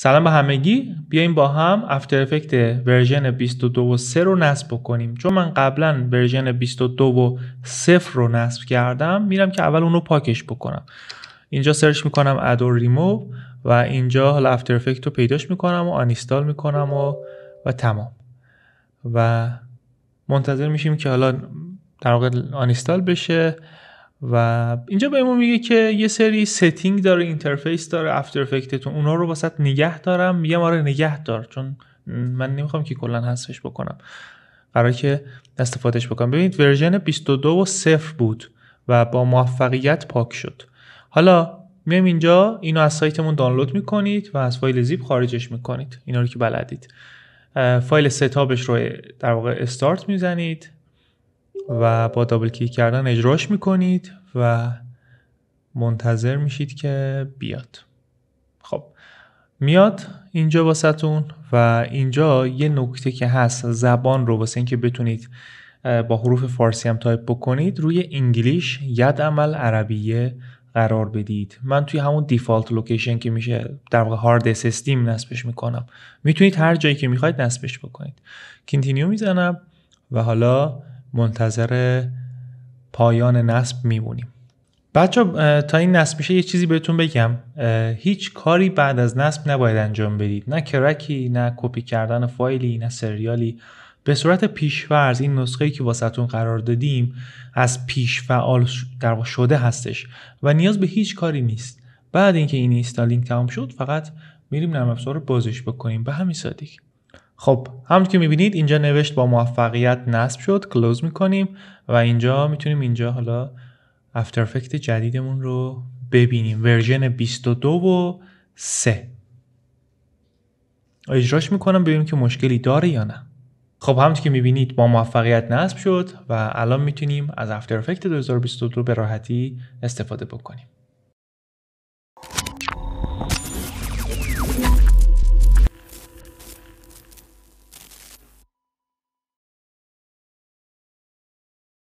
سلام به همگی بیایم با هم افتر افکت ورژن 22 و 3 رو نصب بکنیم چون من قبلا ورژن 22 و 0 رو نصب کردم میرم که اول اونو پاکش بکنم اینجا سرچ میکنم ادو ریموو و اینجا حالا افتر افکت رو پیداش میکنم و آنیستال میکنم و و تمام و منتظر میشیم که حالا در واقع آنیستال بشه و اینجا بهمون میگه که یه سری ستینگ داره اینترفیس داره افتر افکتتون اونها رو واسط نگه دارم میگم آره نگه دار چون من نمیخوام که کلا حذفش بکنم قرار که استفادهش بکنم ببینید ورژن 22 و 0 بود و با موفقیت پاک شد حالا میایم اینجا اینو از سایتمون دانلود میکنید و از فایل زیپ خارجش میکنید اینا رو که بلدید فایل ستابش رو در واقع استارت میزنید و با دابل کلیک کردن اجراش میکنید و منتظر میشید که بیاد خب میاد اینجا واسهتون و اینجا یه نکته که هست زبان رو واسه اینکه بتونید با حروف فارسی هم تایپ بکنید روی انگلیش ید عمل عربیه قرار بدید من توی همون دیفالت لوکیشن که میشه در واقع هارد SSD نصبش میکنم میتونید هر جایی که میخواید نصبش بکنید کنتینیو میزنم و حالا منتظر پایان نصب میمونیم بچه تا این نصب میشه یه چیزی بهتون بگم هیچ کاری بعد از نصب نباید انجام بدید نه کرکی نه کپی کردن فایلی نه سریالی به صورت پیشورز این نسخه که واسهتون قرار دادیم از پیش فعال در شده هستش و نیاز به هیچ کاری نیست بعد اینکه این اینستالینگ تمام شد فقط میریم نرم افزار رو بازش بکنیم به همین سادگی خب همون که میبینید اینجا نوشت با موفقیت نصب شد کلوز میکنیم و اینجا میتونیم اینجا حالا افتر افکت جدیدمون رو ببینیم ورژن 22 و 3 اجراش میکنم ببینیم که مشکلی داره یا نه خب همون که میبینید با موفقیت نصب شد و الان میتونیم از افتر افکت 2022 به راحتی استفاده بکنیم